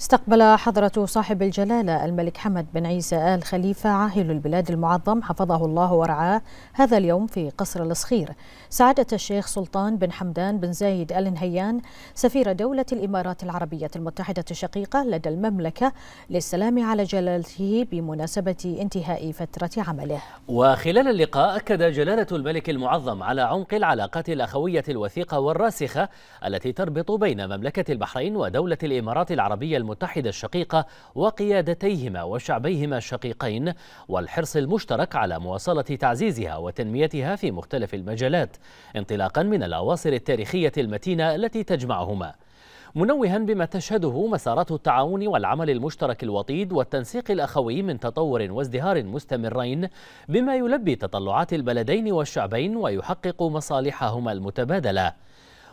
استقبل حضرة صاحب الجلالة الملك حمد بن عيسى آل خليفة عاهل البلاد المعظم حفظه الله ورعاه هذا اليوم في قصر الصخير سعادة الشيخ سلطان بن حمدان بن زايد آل نهيان سفير دولة الإمارات العربية المتحدة الشقيقة لدى المملكة للسلام على جلالته بمناسبة انتهاء فترة عمله وخلال اللقاء أكد جلالة الملك المعظم على عمق العلاقات الأخوية الوثيقة والراسخة التي تربط بين مملكة البحرين ودولة الإمارات العربية المتحدة المتحدة الشقيقة وقيادتيهما وشعبيهما الشقيقين والحرص المشترك على مواصلة تعزيزها وتنميتها في مختلف المجالات انطلاقا من الأواصر التاريخية المتينة التي تجمعهما منوها بما تشهده مسارات التعاون والعمل المشترك الوطيد والتنسيق الأخوي من تطور وازدهار مستمرين بما يلبي تطلعات البلدين والشعبين ويحقق مصالحهما المتبادلة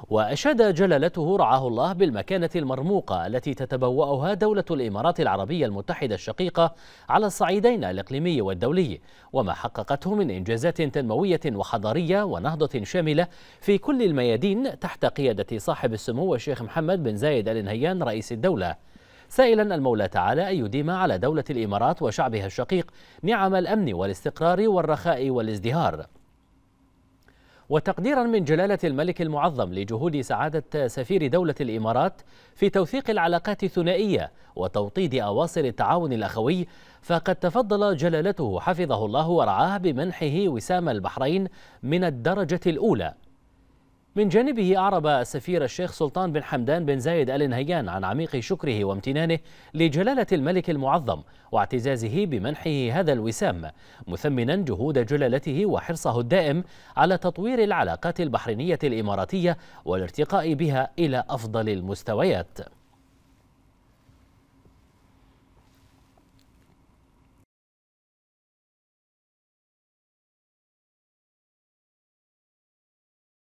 وأشاد جلالته رعاه الله بالمكانة المرموقة التي تتبوأها دولة الإمارات العربية المتحدة الشقيقة على الصعيدين الإقليمي والدولي وما حققته من إنجازات تنموية وحضارية ونهضة شاملة في كل الميادين تحت قيادة صاحب السمو الشيخ محمد بن زايد آل نهيان رئيس الدولة سائلا المولى تعالى أن يديم على دولة الإمارات وشعبها الشقيق نعم الأمن والاستقرار والرخاء والازدهار وتقديرا من جلالة الملك المعظم لجهود سعادة سفير دولة الإمارات في توثيق العلاقات الثنائية وتوطيد أواصر التعاون الأخوي فقد تفضل جلالته حفظه الله ورعاه بمنحه وسام البحرين من الدرجة الأولى من جانبه أعرب السفير الشيخ سلطان بن حمدان بن زايد آل نهيان عن عميق شكره وامتنانه لجلالة الملك المعظم واعتزازه بمنحه هذا الوسام مثمنا جهود جلالته وحرصه الدائم على تطوير العلاقات البحرينية الإماراتية والارتقاء بها إلى أفضل المستويات